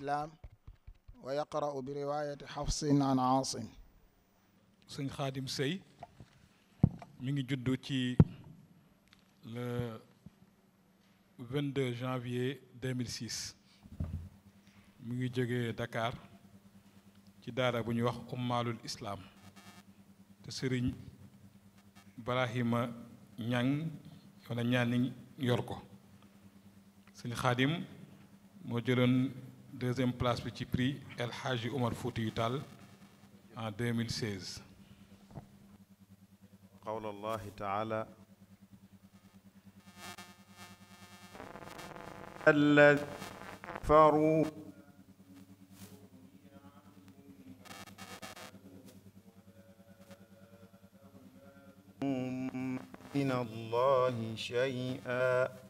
islaam wa yaqra'u bi riwaayati xafsin an aasim sëñ xaadim sëy mi ngi juddu ci le 22 janvier 2006 mi ngi jógee Dakar ci daara bu ñuy wax ummaalul islaam te sëriñ Barahima ñang wala ñaani yor ko sëñ xaadim moo jëloon deuxième place bi ci prix El Hadji Omar Foutiyou en 2016 قول الله تعالى الذي كفروا من الله شيئا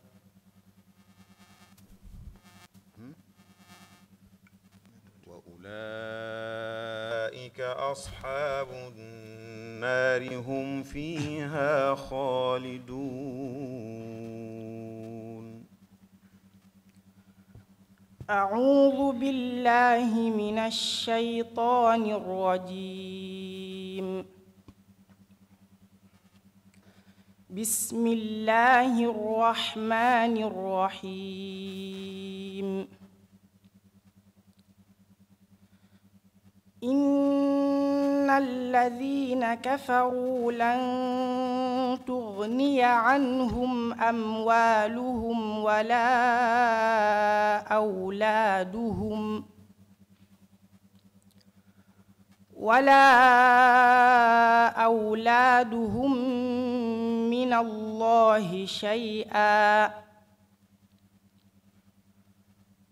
أصحاب النار هم فيها خالدون أعوذ بالله من الشيطان الرجيم بسم الله الرحمن الرحيم إن الذين كفروا لن تغني عنهم أموالهم ولا أولادهم ولا أولادهم من الله شيئا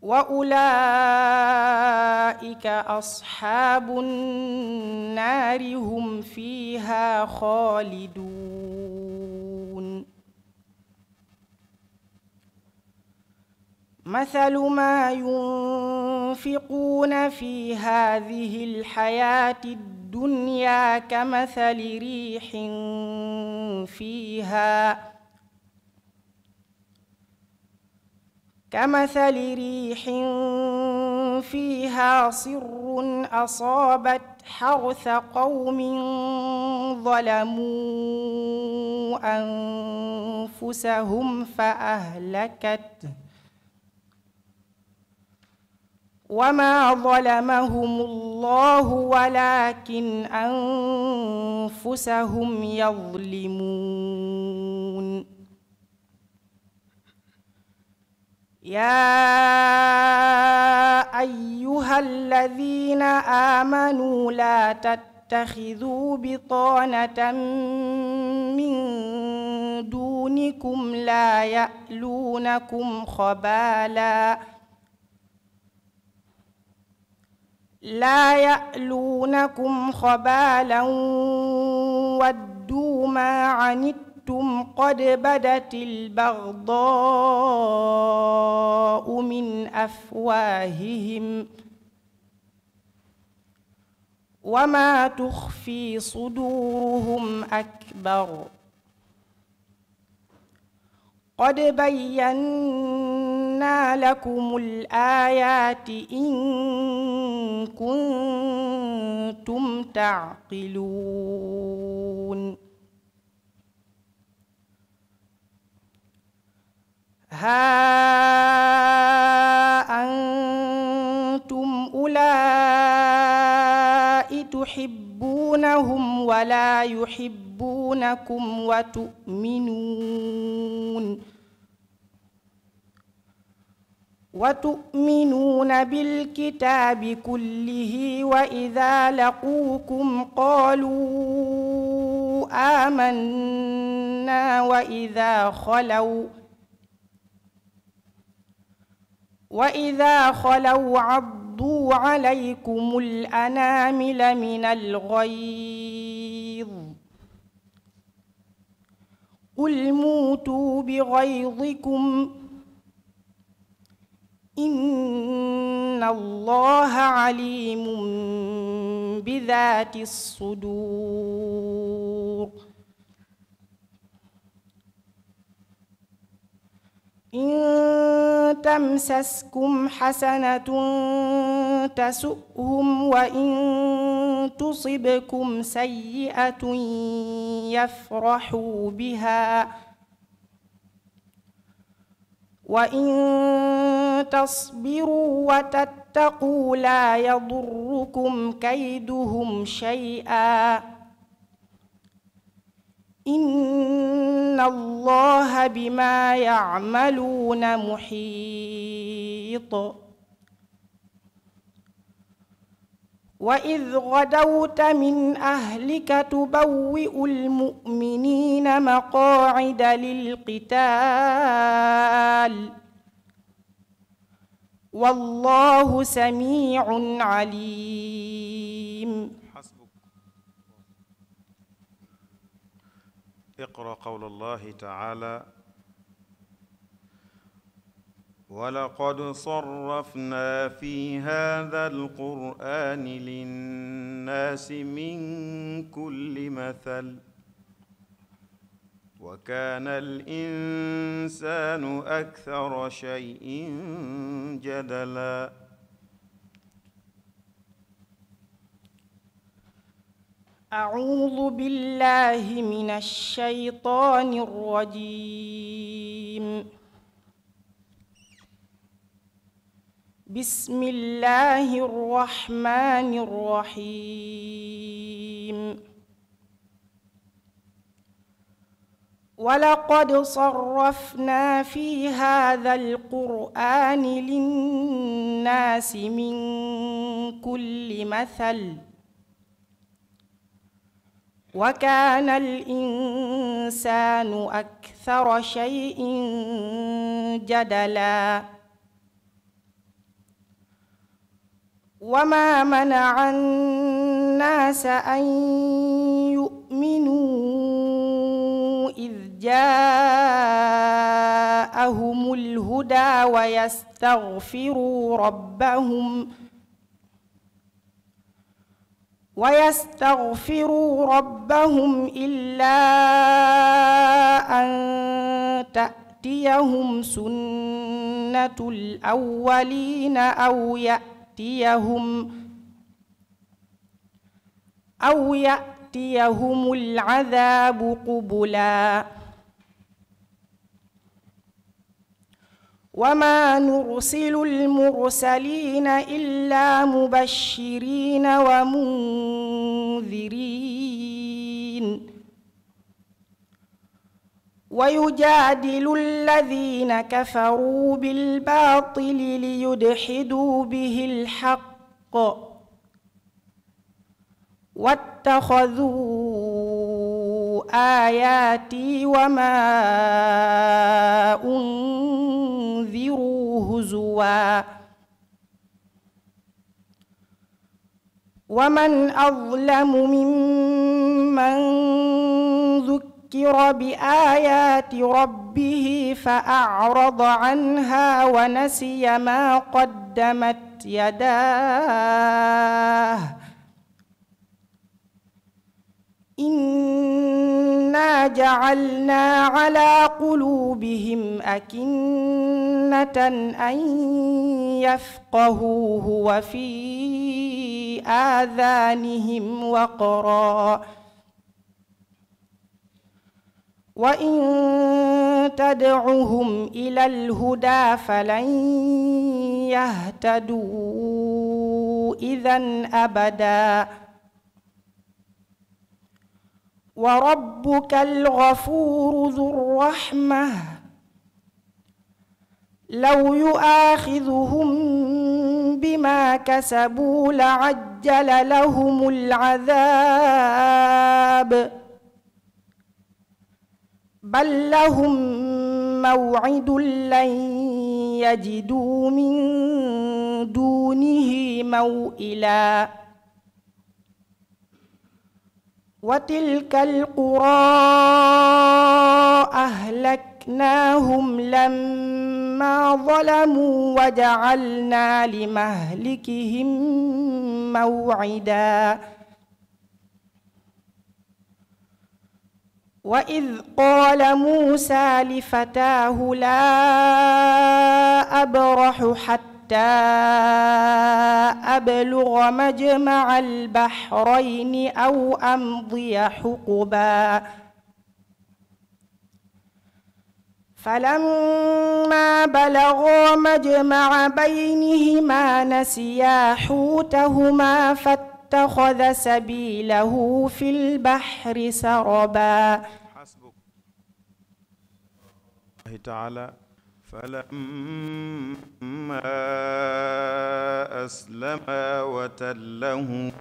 واولئك اصحاب النار هم فيها خالدون مثل ما ينفقون في هذه الحياه الدنيا كمثل ريح فيها كمثل ريح فيها صر أصابت حرث قوم ظلموا أنفسهم فأهلكت وما ظلمهم الله ولكن أنفسهم يظلمون يا ايها الذين امنوا لا تتخذوا بطانه من دونكم لا يالونكم خبالا لا يالونكم خبالا ودوا ما عنتم شئتم قد بدت البغضاء من أفواههم وما تخفي صدورهم أكبر قد بينا لكم الآيات إن كنتم تعقلون ها أنتم أولئك تحبونهم ولا يحبونكم وتؤمنون وتؤمنون بالكتاب كله وإذا لقوكم قالوا آمنا وإذا خلوا وإذا خلوا عضوا عليكم الأنامل من الغيظ قل موتوا بغيظكم إن الله عليم بذات الصدور إن تمسسكم حسنة تسؤهم وإن تصبكم سيئة يفرحوا بها وإن تصبروا وتتقوا لا يضركم كيدهم شيئا إن الله بما يعملون محيط وإذ غدوت من أهلك تبوئ المؤمنين مقاعد للقتال والله سميع عليم اقرأ قول الله تعالى ولقد صرفنا في هذا القرآن للناس من كل مثل وكان الإنسان أكثر شيء جدلاً أعوذ بالله من الشيطان الرجيم بسم الله الرحمن الرحيم ولقد صرفنا في هذا القرآن للناس من كل مثل وكان الإنسان أكثر شيء جدلا وما منع الناس أن يؤمنوا إذ جاءهم الهدى ويستغفروا ربهم ۖ ويستغفروا ربهم إلا أن تأتيهم سنة الأولين أو يأتيهم أو يأتيهم العذاب قبلاً وما نرسل المرسلين إلا مبشرين ومنذرين ويجادل الذين كفروا بالباطل ليدحدوا به الحق واتخذوا آياتي وما أنزل هوى ومن أظلم ممن ذكر بآيات ربه فأعرض عنها ونسي ما قدمت يداه إن إنا جعلنا على قلوبهم أكنة أن يفقهوه وفي آذانهم وقرا وإن تدعهم إلى الهدى فلن يهتدوا إذا أبداً وربك الغفور ذو الرحمة لو يؤاخذهم بما كسبوا لعجل لهم العذاب بل لهم موعد لن يجدوا من دونه موئلاً وتلك القرى أهلكناهم لما ظلموا وجعلنا لمهلكهم موعدا وإذ قال موسى لفتاه لا أبرح حتى حتى أبلغ مجمع البحرين أو أمضي حقبا فلما بلغا مجمع بينهما نسيا حوتهما فاتخذ سبيله في البحر سربا حسبك الله تعالى فلما أسلما وتله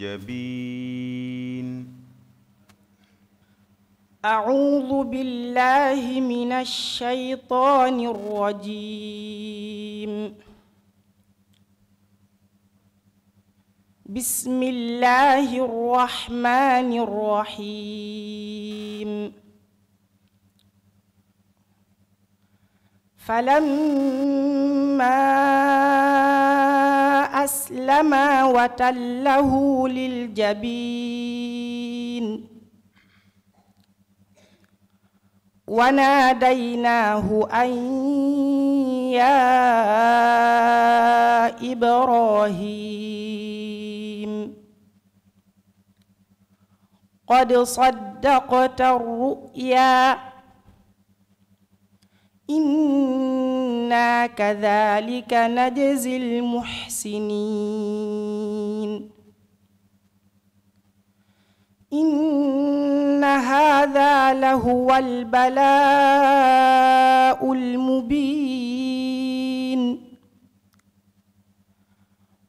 جبين أعوذ بالله من الشيطان الرجيم بسم الله الرحمن الرحيم فلما أسلما وتله للجبين وناديناه أن يا إبراهيم قد صدقت الرؤيا إنا كذلك نجزي المحسنين إن هذا لهو البلاء المبين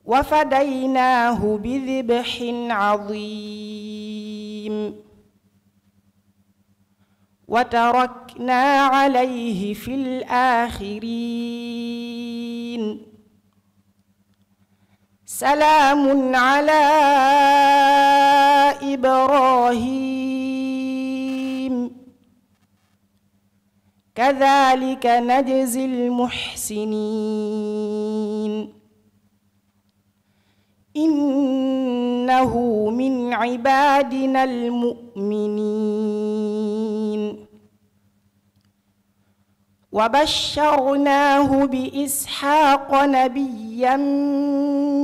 وفديناه بذبح عظيم وتركنا عليه في الآخرين سلام على إبراهيم كذلك نجزي المحسنين إنه من عبادنا المؤمنين وبشرناه بإسحاق نبيا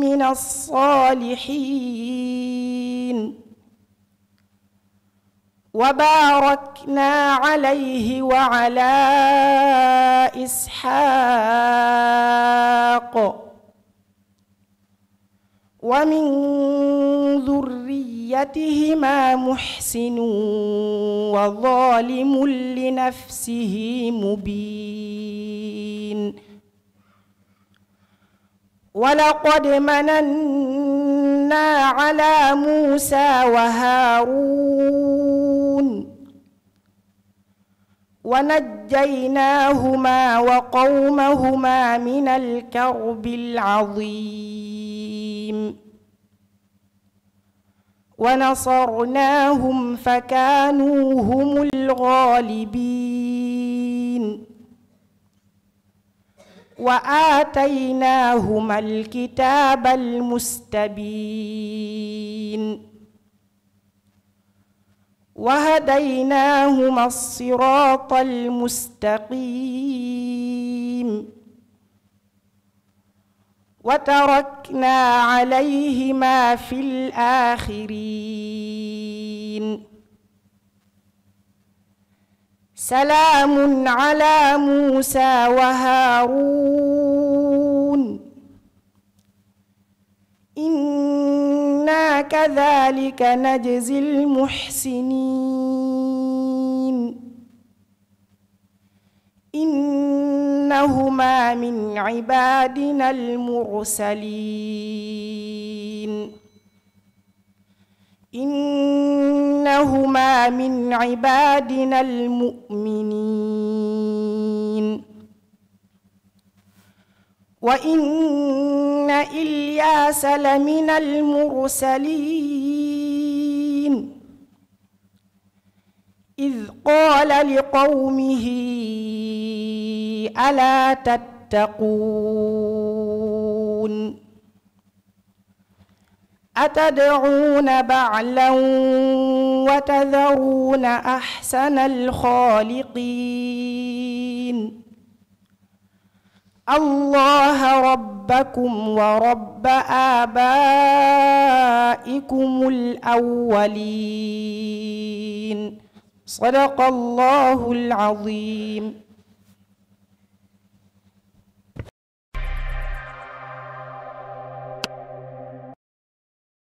من الصالحين وباركنا عليه وعلى إسحاق ومن ذريتهما محسن وظالم لنفسه مبين ولقد مننا على موسى وهارون ونجيناهما وقومهما من الكرب العظيم الرجيم ونصرناهم فكانوا هم الغالبين وآتيناهما الكتاب المستبين وهديناهما الصراط المستقيم وتركنا عليهما في الآخرين سلام على موسى وهارون إنا كذلك نجزي المحسنين إنهما من عبادنا المرسلين إنهما من عبادنا المؤمنين وإن إلياس لمن المرسلين إذ قال لقومه ألا تتقون أتدعون بعلا وتذرون أحسن الخالقين الله ربكم ورب آبائكم الأولين صدق الله العظيم